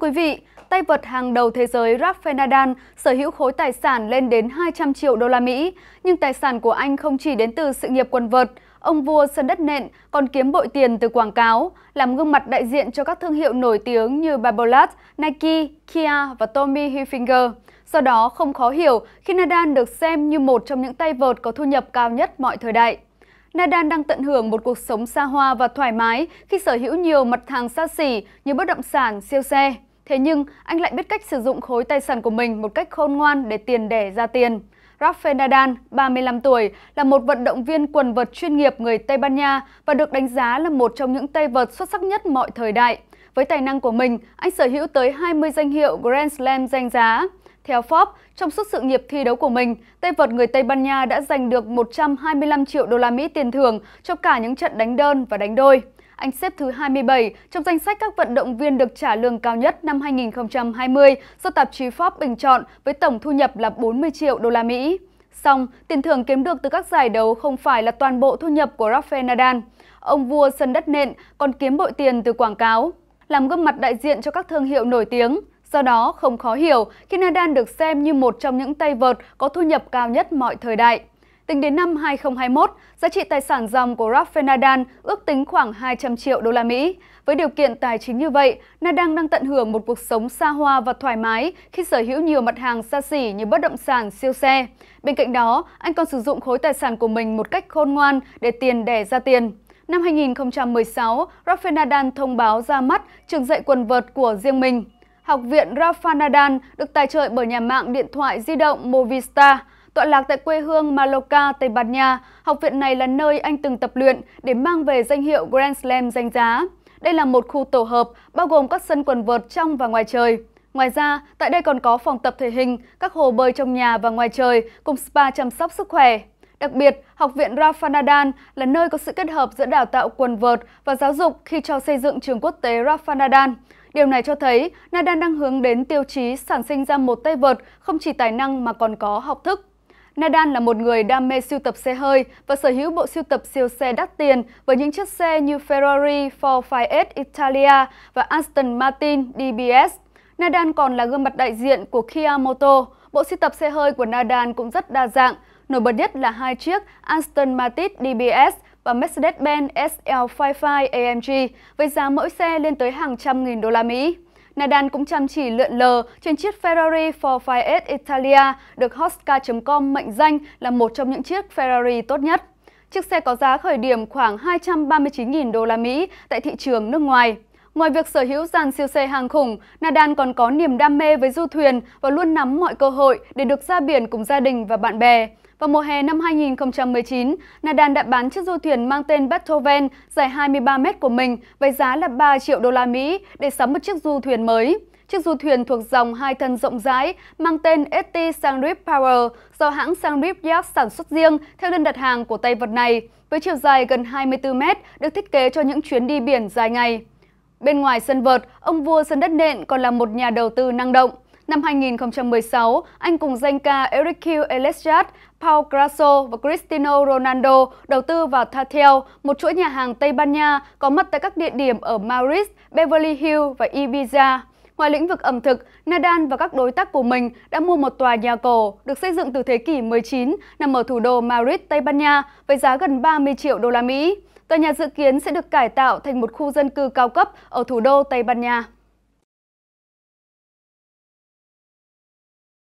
Thưa quý vị, tay vợt hàng đầu thế giới Rafael Nadal sở hữu khối tài sản lên đến 200 triệu đô la Mỹ, nhưng tài sản của anh không chỉ đến từ sự nghiệp quần vợt, ông vua sân đất nện còn kiếm bội tiền từ quảng cáo, làm gương mặt đại diện cho các thương hiệu nổi tiếng như Babolat, Nike, Kia và Tommy Hilfiger. Do đó, không khó hiểu khi Nadal được xem như một trong những tay vợt có thu nhập cao nhất mọi thời đại. Nadal đang tận hưởng một cuộc sống xa hoa và thoải mái khi sở hữu nhiều mặt hàng xa xỉ như bất động sản, siêu xe. Thế nhưng, anh lại biết cách sử dụng khối tài sản của mình một cách khôn ngoan để tiền đẻ ra tiền. Rafael Nadal, 35 tuổi, là một vận động viên quần vợt chuyên nghiệp người Tây Ban Nha và được đánh giá là một trong những tay vợt xuất sắc nhất mọi thời đại. Với tài năng của mình, anh sở hữu tới 20 danh hiệu Grand Slam danh giá. Theo Forbes, trong suốt sự nghiệp thi đấu của mình, tay vợt người Tây Ban Nha đã giành được 125 triệu đô la Mỹ tiền thưởng cho cả những trận đánh đơn và đánh đôi. Anh xếp thứ 27 trong danh sách các vận động viên được trả lương cao nhất năm 2020 do tạp chí Forbes bình chọn với tổng thu nhập là 40 triệu đô la Mỹ. Song, tiền thưởng kiếm được từ các giải đấu không phải là toàn bộ thu nhập của Rafael Nadal. Ông vua sân đất nện còn kiếm bội tiền từ quảng cáo, làm gương mặt đại diện cho các thương hiệu nổi tiếng. Do đó, không khó hiểu khi Nadal được xem như một trong những tay vợt có thu nhập cao nhất mọi thời đại. Tính đến năm 2021, giá trị tài sản dòng của Rafael Nadal ước tính khoảng 200 triệu đô la Mỹ. Với điều kiện tài chính như vậy, Nadal đang tận hưởng một cuộc sống xa hoa và thoải mái khi sở hữu nhiều mặt hàng xa xỉ như bất động sản, siêu xe. Bên cạnh đó, anh còn sử dụng khối tài sản của mình một cách khôn ngoan để tiền đẻ ra tiền. Năm 2016, Rafael Nadal thông báo ra mắt trường dạy quần vợt của riêng mình. Học viện Rafael Nadal được tài trợ bởi nhà mạng điện thoại di động Movistar – Tọa lạc tại quê hương Mallorca, Tây Ban Nha, học viện này là nơi anh từng tập luyện để mang về danh hiệu Grand Slam danh giá. Đây là một khu tổ hợp bao gồm các sân quần vợt trong và ngoài trời. Ngoài ra, tại đây còn có phòng tập thể hình, các hồ bơi trong nhà và ngoài trời cùng spa chăm sóc sức khỏe. Đặc biệt, Học viện Rafa Nadal là nơi có sự kết hợp giữa đào tạo quần vợt và giáo dục khi cho xây dựng trường quốc tế Rafa Nadal. Điều này cho thấy Nadal đang hướng đến tiêu chí sản sinh ra một tay vợt không chỉ tài năng mà còn có học thức. Nadal là một người đam mê siêu tập xe hơi và sở hữu bộ siêu tập siêu xe đắt tiền với những chiếc xe như Ferrari 458 Italia và Aston Martin DBS. Nadal còn là gương mặt đại diện của Kia Moto. Bộ siêu tập xe hơi của Nadal cũng rất đa dạng, nổi bật nhất là hai chiếc Aston Martin DBS và Mercedes-Benz SL55 AMG với giá mỗi xe lên tới hàng trăm nghìn đô la Mỹ. Nadal cũng chăm chỉ lượn lờ trên chiếc Ferrari 458 Italia được Hotscar.com mệnh danh là một trong những chiếc Ferrari tốt nhất. Chiếc xe có giá khởi điểm khoảng 239.000 đô la Mỹ tại thị trường nước ngoài. Ngoài việc sở hữu dàn siêu xe hàng khủng, Nadal còn có niềm đam mê với du thuyền và luôn nắm mọi cơ hội để được ra biển cùng gia đình và bạn bè. Vào mùa hè năm 2019, Nadal đã bán chiếc du thuyền mang tên Beethoven dài 23 mét của mình với giá là 3 triệu đô la Mỹ để sắm một chiếc du thuyền mới. Chiếc du thuyền thuộc dòng hai thân rộng rãi mang tên ST Sunrip Power do hãng Sunrip Yacht sản xuất riêng theo đơn đặt hàng của tay Vật này, với chiều dài gần 24 mét được thiết kế cho những chuyến đi biển dài ngày. Bên ngoài sân vợt, ông vua sân đất nện còn là một nhà đầu tư năng động. Năm 2016, anh cùng danh ca Eric Q. Elesjad, Paul Grasso và Cristiano Ronaldo đầu tư vào Tatel, một chuỗi nhà hàng Tây Ban Nha có mặt tại các địa điểm ở Madrid, Beverly Hills và Ibiza. Ngoài lĩnh vực ẩm thực, Nadal và các đối tác của mình đã mua một tòa nhà cổ được xây dựng từ thế kỷ 19 nằm ở thủ đô Madrid, Tây Ban Nha với giá gần 30 triệu đô la Mỹ. Tòa nhà dự kiến sẽ được cải tạo thành một khu dân cư cao cấp ở thủ đô Tây Ban Nha.